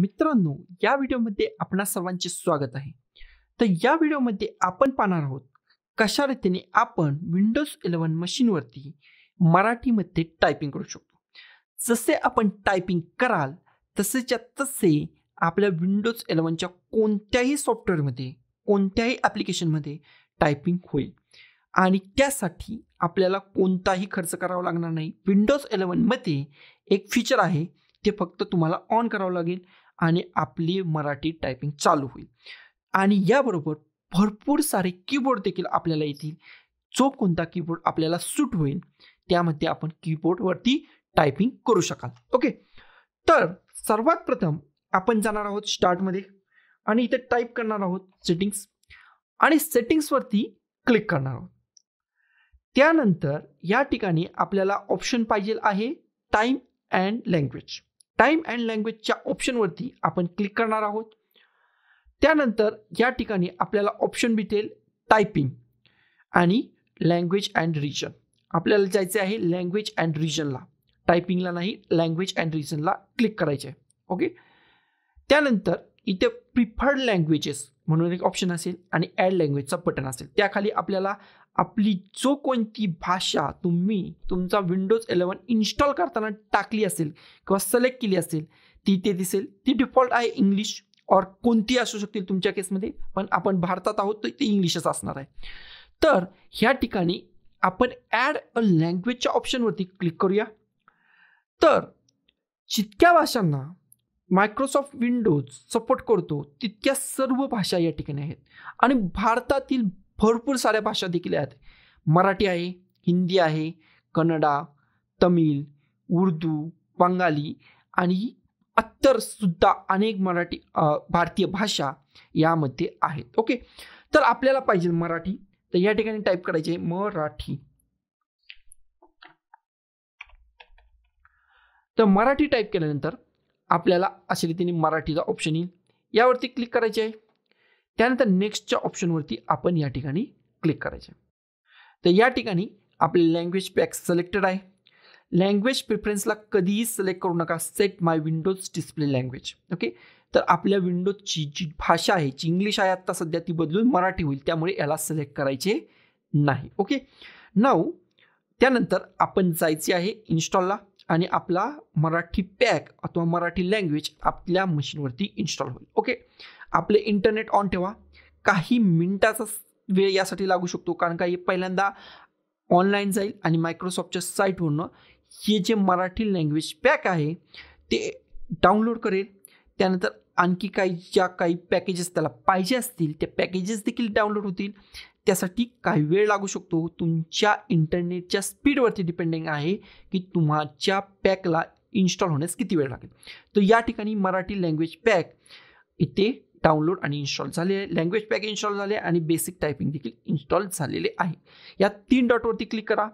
मित्रांनो या व्हिडिओमध्ये आपणा सर्वांचे स्वागत आहे तर या व्हिडिओमध्ये आपण पाहणार आहोत कशा रीतीने आपण विंडोज इलेवन मशीनवरती मराठीमध्ये टायपिंग करू शकतो जसे आपण टायपिंग कराल तसेच्या तसे आपल्या विंडोज इलेवनच्या कोणत्याही सॉफ्टवेअरमध्ये कोणत्याही ॲप्लिकेशनमध्ये टायपिंग होईल आणि त्यासाठी आपल्याला कोणताही खर्च करावा लागणार नाही विंडोज इलेवनमध्ये एक फीचर आहे ते फक्त तुम्हाला ऑन करावं लागेल आणि आपली मराठी टायपिंग चालू होईल आणि याबरोबर भरपूर सारे कीबोर्ड देखील आपल्याला येतील जो कोणता कीबोर्ड आपल्याला सूट होईल त्यामध्ये आपण कीबोर्डवरती टायपिंग करू शकाल ओके तर सर्वात प्रथम आपण जाणार आहोत स्टार्टमध्ये आणि इथे टाईप करणार आहोत सेटिंग्स आणि सेटिंग्सवरती क्लिक करणार आहोत त्यानंतर या ठिकाणी आपल्याला ऑप्शन पाहिजे आहे time and language time and लँग्वेजच्या ऑप्शनवरती आपण क्लिक करणार आहोत त्यानंतर या ठिकाणी आपल्याला ऑप्शन भेटेल टायपिंग आणि लँग्वेज अँड रिजन आपल्याला जायचं आहे लँग्वेज अँड रिजनला टायपिंगला नाही लँग्वेज अँड रिजनला क्लिक करायचे आहे ओके त्यानंतर इथे प्रिफर्ड लँग्वेजेस म्हणून एक ऑप्शन असेल आणि ॲड लँग्वेजचा बटन असेल त्याखाली आपल्याला आपली जो कोणती भाषा तुम्ही तुमचा विंडोज इलेवन इन्स्टॉल करताना टाकली असेल किंवा सिलेक्ट केली असेल ती ते दिसेल ती डिफॉल्ट आहे इंग्लिश और कोणती असू शकतील तुमच्या केसमध्ये पण आपण भारतात आहोत तर ती इंग्लिशच असणार आहे तर ह्या ठिकाणी आपण ॲड अ लँग्वेजच्या ऑप्शनवरती क्लिक करूया तर जितक्या भाषांना मायक्रोसॉफ्ट विंडोज सपोर्ट करतो तितक्या सर्व भाषा या ठिकाणी आहेत आणि भारतातील भरपूर साऱ्या भाषा देखील आहेत मराठी आहे हिंदी आहे कन्नडा तमिळ उर्दू बंगाली आणि अत्तरसुद्धा अनेक मराठी भारतीय भाषा यामध्ये आहेत ओके तर आपल्याला पाहिजे मराठी तर या ठिकाणी टाईप करायचे मराठी तर मराठी टाईप केल्यानंतर आपल्याला अशा रीतीने मराठीचा ऑप्शन येईल यावरती क्लिक करायचे आहे त्यानंतर नेक्स्टच्या ऑप्शनवरती आपण या ठिकाणी क्लिक करायचे तर या ठिकाणी आपले लँग्वेज पॅक सिलेक्टेड आहे लँग्वेज प्रिफरन्सला कधीही सिलेक्ट करू नका set my Windows display language okay तर आपल्या विंडोजची जी भाषा आहे जी इंग्लिश आहे आत्ता सध्या ती बदलून मराठी होईल त्यामुळे याला सिलेक्ट करायचे नाही ओके नाऊ त्यानंतर आपण जायचे आहे इन्स्टॉलला आणि आपला मराठी पॅक अथवा मराठी लँग्वेज आपल्या मशीनवरती इन्स्टॉल होईल ओके आपले इंटरनेट ऑन ठेवा काही मिनिटाचा वेळ यासाठी लागू शकतो कारण का हे पहिल्यांदा ऑनलाईन जाईल आणि मायक्रोसॉफ्टच्या साईटवरनं हे जे मराठी लँग्वेज पॅक आहे ते डाउनलोड करेल त्यानंतर आणखी काही ज्या काही पॅकेजेस त्याला पाहिजे असतील त्या पॅकेजेस देखील डाउनलोड होतील त्यासाठी काही वेळ लागू शकतो तुमच्या इंटरनेटच्या स्पीडवरती डिपेंडिंग आहे की तुमच्या पॅकला इन्स्टॉल होण्यास किती वेळ लागेल तर या ठिकाणी मराठी लँग्वेज पॅक इथे डाउनलोड आणि इन्स्टॉल झाले आहे लँग्वेज पॅक इन्स्टॉल झाले आणि बेसिक टायपिंग देखील इन्स्टॉल झालेले आहे या तीन डॉटवरती क्लिक करा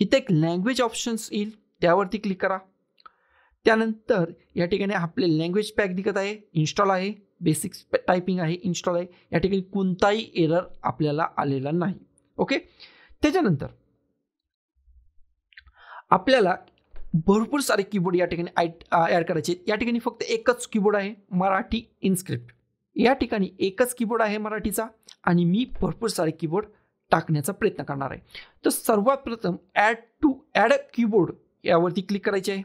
इथे एक लँग्वेज ऑप्शन्स येईल त्यावरती क्लिक करा त्यानंतर या ठिकाणी आपले लँग्वेज पॅक दिखत आहे इन्स्टॉल आहे बेसिक्स टायपिंग आहे इन्स्टॉल आहे या ठिकाणी कोणताही एरर आपल्याला आलेला नाही ओके त्याच्यानंतर आपल्याला भरपूर सारे कीबोर्ड या ठिकाणी आय ॲड करायचे या ठिकाणी फक्त एकच कीबोर्ड आहे मराठी इन्स्क्रिप्ट या ठिकाणी एकच कीबोर्ड आहे मराठीचा आणि मी भरपूर सारे कीबोर्ड टाकण्याचा प्रयत्न करणार आहे तर सर्वात प्रथम add to add a keyboard यावरती क्लिक करायचे आहे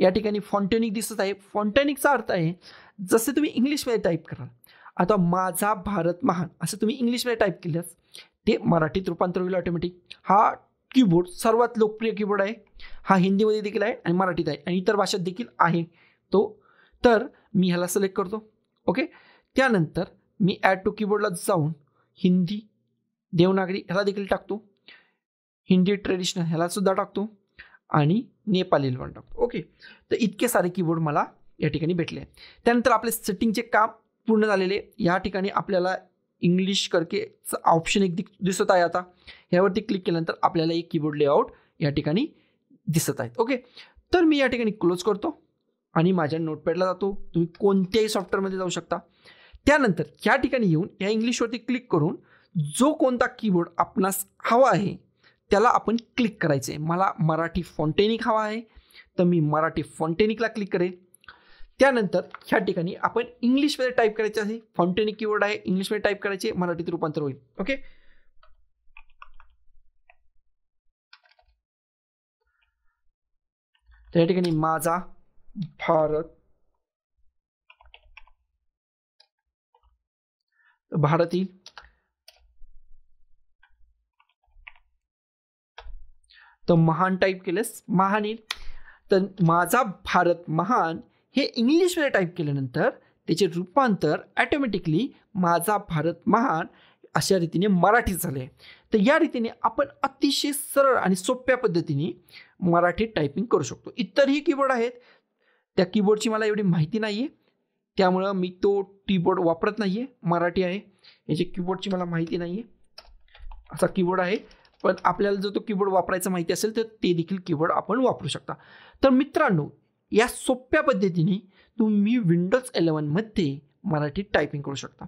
या ठिकाणी फॉन्टॅनिक दिसत आहे फॉन्टॅनिकचा अर्थ आहे जसे तुम्ही इंग्लिशमध्ये टाईप कराल आता माझा भारत महान असं तुम्ही इंग्लिशमध्ये टाईप केल्यास ते मराठीत रूपांतर होईल ऑटोमॅटिक हा कीबोर्ड सर्वात लोकप्रिय कीबोर्ड आहे हा हिंदीमध्ये देखील आहे आणि मराठीत आहे आणि इतर भाषेत देखील आहे तो तर मी ह्याला सिलेक्ट करतो ओके त्यानंतर मी ॲड टू कीबोर्डला जाऊन हिंदी देवनागरी ह्याला देखील टाकतो हिंदी ट्रेडिशनल ह्यालासुद्धा टाकतो आणि नेपाली पण टाकतो ओके तर इतके सारे कीबोर्ड मला या ठिकाणी भेटले त्यानंतर आपले सेटिंगचे काम पूर्ण झालेले या ठिकाणी आपल्याला इंग्लिश करकेचं ऑप्शन एक दिसत आहे आता यावरती क्लिक केल्यानंतर आपल्याला एक कीबोर्ड लेआउट या ठिकाणी दिसत आहेत ओके तर मी या ठिकाणी क्लोज करतो आणि माझ्या नोटपॅडला जातो तुम्ही कोणत्याही सॉफ्टवेअरमध्ये जाऊ शकता त्यानंतर या ठिकाणी येऊन या इंग्लिशवरती क्लिक करून जो कोणता कीबोर्ड आपणास हवा आहे त्याला आपण क्लिक करायचं आहे मला मराठी फॉन्टेनिक हवा आहे तर मी मराठी फॉन्टेनिकला क्लिक करेन त्यानंतर ह्या ठिकाणी आपण इंग्लिशमध्ये टाईप करायचे आहे फाउंटेनिक कीवर्ड आहे इंग्लिशमध्ये टाईप करायचे मराठीत रूपांतर होईल ओके या ठिकाणी माझा भारत भारती तर महान टाईप केलंस महान येईल तर माझा भारत महान हे इंग्लिशमध्ये टाईप केल्यानंतर त्याचे रूपांतर ॲटोमॅटिकली माझा भारत महान अशा रीतीने मराठी झालं आहे तर या रीतीने आपण अतिशय सरळ आणि सोप्या पद्धतीने मराठीत टायपिंग करू शकतो इतरही कीबोर्ड आहेत त्या कीबोर्डची मला एवढी माहिती नाही आहे त्यामुळं मी तो कीबोर्ड वापरत नाही आहे मराठी आहे याची कीबोर्डची मला माहिती नाही आहे असा कीबोर्ड आहे पण आपल्याला जर तो कीबोर्ड वापरायचा माहिती असेल तर ते देखील कीबोर्ड आपण वापरू शकता तर मित्रांनो या सोप्या पद्धतीने तुम्ही विंडोज इलेवनमध्ये मराठी टायपिंग करू शकता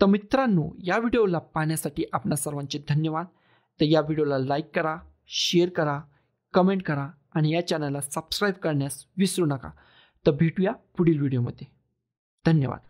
तर मित्रांनो या व्हिडिओला पाहण्यासाठी आपणा सर्वांचे धन्यवाद तर या व्हिडिओला लाईक करा शेअर करा कमेंट करा आणि या चॅनलला सबस्क्राईब करण्यास विसरू नका तर भेटूया पुढील व्हिडिओमध्ये धन्यवाद